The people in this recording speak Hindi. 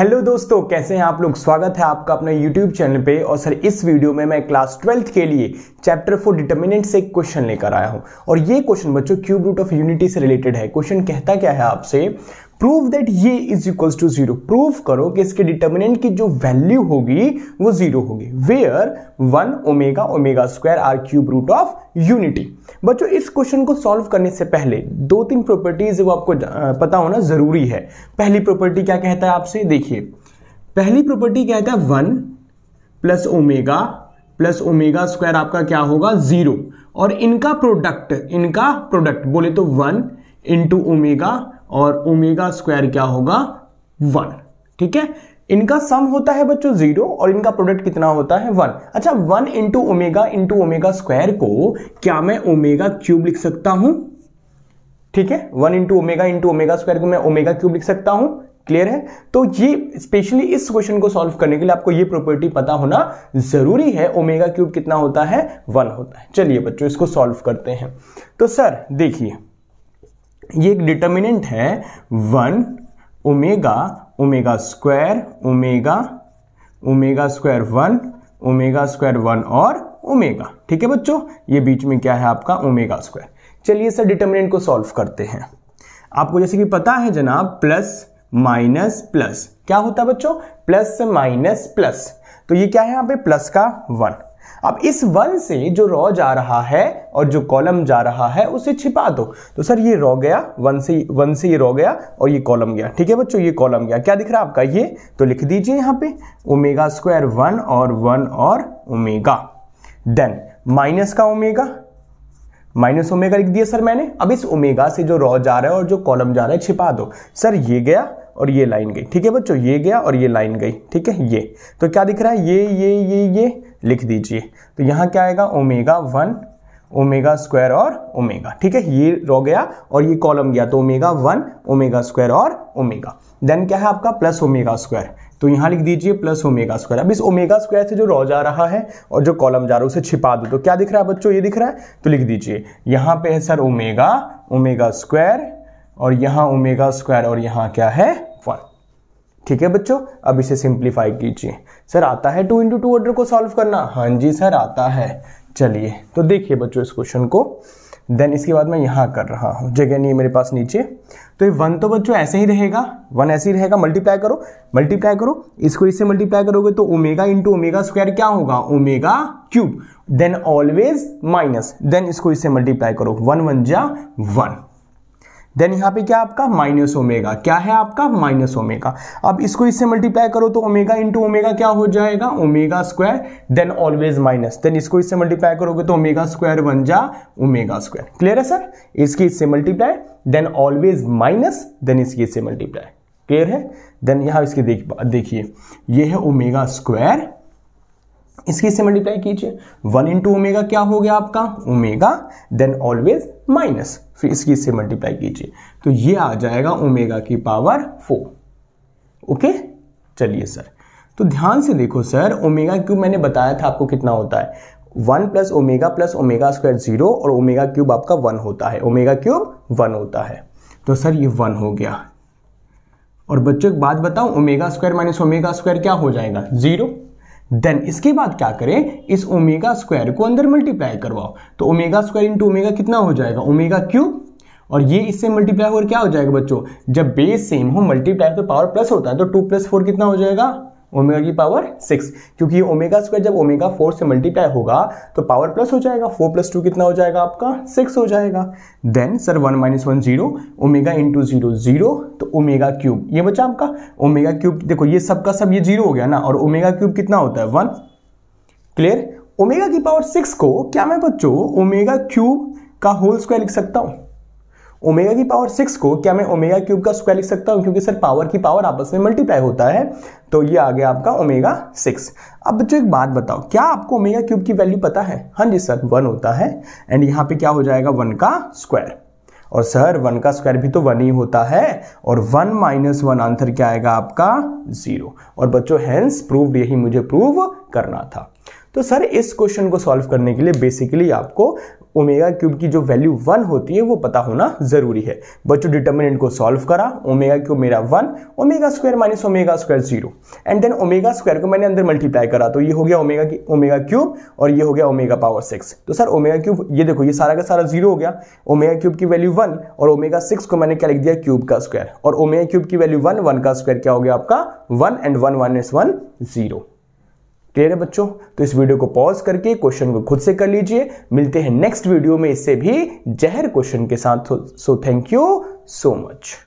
हेलो दोस्तों कैसे हैं आप लोग स्वागत है आपका अपने यूट्यूब चैनल पे और सर इस वीडियो में मैं क्लास ट्वेल्थ के लिए चैप्टर फोर डिटर्मिनेंट से एक क्वेश्चन लेकर आया हूं और ये क्वेश्चन बच्चों क्यूब रूट ऑफ यूनिटी से रिलेटेड है क्वेश्चन कहता क्या है आपसे प्रूव दैट ये is equals to zero prove करो कि इसके डिटर्मिनेंट की जो वैल्यू होगी वो जीरो होगी where one omega omega square are cube root of unity बच्चों इस क्वेश्चन को सॉल्व करने से पहले दो तीन प्रॉपर्टीज वो आपको पता होना जरूरी है पहली प्रॉपर्टी क्या कहता है आपसे देखिए पहली प्रॉपर्टी क्या कहता है one plus omega plus omega square आपका क्या होगा जीरो और इनका प्रोडक्ट इनका प्रोडक्ट बोले तो वन इंटू ओमेगा और ओमेगा स्क्वायर क्या होगा वन ठीक है इनका सम होता है बच्चों जीरो और इनका प्रोडक्ट कितना होता है वन अच्छा one into omega into omega square को क्या मैं ओमेगा क्यूब लिख सकता हूं ठीक है one into omega into omega square को मैं ओमेगा क्यूब लिख सकता हूं क्लियर है तो ये स्पेशली इस क्वेश्चन को सॉल्व करने के लिए आपको ये प्रॉपर्टी पता होना जरूरी है ओमेगा क्यूब कितना होता है वन होता है चलिए बच्चों इसको सॉल्व करते हैं तो सर देखिए ये एक डिटर्मिनेंट है one omega omega square omega omega square one omega square one और ओमेगा ठीक है बच्चों ये बीच में क्या है आपका ओमेगा स्क्वायर चलिए सर डिटर्मिनेंट को सॉल्व करते हैं आपको जैसे कि पता है जनाब प्लस माइनस प्लस क्या होता है बच्चों प्लस से माइनस प्लस तो ये क्या है यहाँ पे प्लस का वन अब इस वन से जो रॉ जा रहा है और जो कॉलम जा रहा है उसे छिपा दो तो सर ये रॉ गया वन से वन से ये रॉ गया और ये कॉलम गया ठीक है बच्चों ये कॉलम गया क्या दिख रहा है आपका ये तो लिख दीजिए यहां पे ओमेगा स्क्वायर वन और वन और ओमेगा देन माइनस का ओमेगा माइनस ओमेगा लिख दिया सर मैंने अब इस ओमेगा से जो रॉ जा रहा है और जो कॉलम जा रहा है छिपा दो सर ये गया और ये लाइन गई ठीक है बच्चों ये गया और ये लाइन गई ठीक है ये तो क्या दिख रहा है ये ये ये ये लिख दीजिए तो यहाँ क्या आएगा ओमेगा वन ओमेगा स्क्वायर और ओमेगा ठीक है ये रो गया और ये कॉलम गया तो ओमेगा वन ओमेगा स्क्वायर और ओमेगा देन क्या है आपका प्लस ओमेगा स्क्वायर तो यहाँ लिख दीजिए प्लस ओमेगा स्क्वायर अब इस ओमेगा स्क्वायर से जो रो जा रहा है और जो कॉलम जा रहा है उसे छिपा दो तो क्या दिख रहा है बच्चों ये दिख रहा है तो लिख दीजिए यहाँ पे है सर ओमेगा ओमेगा स्क्वायर और यहाँ ओमेगा स्क्वायर और यहाँ क्या है ठीक है बच्चों अब इसे सिंप्लीफाई कीजिए सर आता है टू इंटू टू ऑर्डर को सॉल्व करना हाँ जी सर आता है चलिए तो देखिए बच्चों इस क्वेश्चन को देन इसके बाद मैं यहाँ कर रहा हूँ जगह नहीं है मेरे पास नीचे तो ये वन तो बच्चों ऐसे ही रहेगा वन ऐसे ही रहेगा मल्टीप्लाई करो मल्टीप्लाई करो इसको इससे मल्टीप्लाई करोगे तो ओमेगा इंटू ओमेगा स्क्वायर क्या होगा omega cube then always minus then इसको इससे मल्टीप्लाई करो वन वन जा वन देन यहाँ पे क्या आपका माइनस ओमेगा क्या है आपका माइनस ओमेगा अब इसको इससे मल्टीप्लाई करो तो ओमेगा इंटू ओमेगा क्या हो जाएगा omega square then always minus then इसको इससे मल्टीप्लाई करोगे तो ओमेगा स्क्वायर बन जा ओमेगा स्क्वायर क्लियर है सर इसकी इससे multiply then always minus then इसकी इससे मल्टीप्लाई क्लियर है देन यहाँ इसके देखिए ये है ओमेगा स्क्वायर इसकी से मल्टीप्लाई कीजिए वन इंटू ओमेगा क्या हो गया आपका ओमेगा देन ऑलवेज माइनस फिर इसकी से मल्टीप्लाई कीजिए तो ये आ जाएगा ओमेगा की पावर फोर ओके चलिए सर तो ध्यान से देखो सर ओमेगा क्यूब मैंने बताया था आपको कितना होता है one plus omega plus omega square zero और ओमेगा क्यूब आपका वन होता है ओमेगा क्यूब वन होता है तो सर ये वन हो गया और बच्चों एक बात बताओ omega square minus omega square क्या हो जाएगा जीरो देन इसके बाद क्या करें इस ओमेगा स्क्वायर को अंदर मल्टीप्लाई करवाओ तो ओमेगा स्क्वायर इंटू ओमेगा कितना हो जाएगा ओमेगा क्यूब और ये इससे मल्टीप्लाई होकर क्या हो जाएगा बच्चों जब बेस सेम हो मल्टीप्लाई तो पावर प्लस होता है तो टू प्लस फोर कितना हो जाएगा ओमेगा की पावर सिक्स क्योंकि ओमेगा स्क्वायर जब ओमेगा फोर से मल्टीप्लाई होगा तो पावर प्लस हो जाएगा फोर प्लस टू कितना हो जाएगा आपका सिक्स हो जाएगा then sir one minus one zero omega into zero zero तो ओमेगा क्यूब ये बचा आपका ओमेगा क्यूब देखो ये सबका सब ये जीरो हो गया ना और ओमेगा क्यूब कितना होता है वन क्लियर ओमेगा की पावर सिक्स को क्या मैं बच्चों ओमेगा क्यूब का होल स्क्वायर लिख सकता हूँ ओमेगा की पावर सिक्स को क्या मैं ओमेगा क्यूब का स्क्वायर लिख सकता हूँ क्योंकि सर पावर की पावर आपस में मल्टीप्लाई होता है तो ये आ गया आपका ओमेगा सिक्स अब बच्चों एक बात बताओ क्या आपको ओमेगा क्यूब की वैल्यू पता है हाँ जी सर वन होता है एंड यहाँ पे क्या हो जाएगा वन का स्क्वायर और सर वन का स्क्वायर भी तो वन ही होता है और वन माइनस वन आंसर क्या आएगा आपका जीरो और बच्चों हैंस प्रूव यही मुझे प्रूव करना था तो सर इस क्वेश्चन को सॉल्व करने के लिए बेसिकली आपको ओमेगा क्यूब की जो वैल्यू वन होती है वो पता होना जरूरी है बच्चों डिटर्मिनेंट को सॉल्व करा ओमेगा क्यूब मेरा one omega square minus omega square zero and then omega square को मैंने अंदर मल्टीप्लाई करा तो ये हो गया ओमेगा की ओमेगा क्यूब और ये हो गया ओमेगा पावर सिक्स तो सर ओमेगा क्यूब ये देखो ये सारा का सारा जीरो हो गया ओमेगा क्यूब की वैल्यू वन और ओमेगा सिक्स को मैंने क्या लिख दिया क्यूब का स्क्वायर और ओमेगा क्यूब की वैल्यू वन वन का स्क्वायर क्या हो गया आपका one and one minus one zero clear है बच्चों तो इस वीडियो को पॉज करके क्वेश्चन को खुद से कर लीजिए मिलते हैं नेक्स्ट वीडियो में इससे भी जहर क्वेश्चन के साथ so thank you so much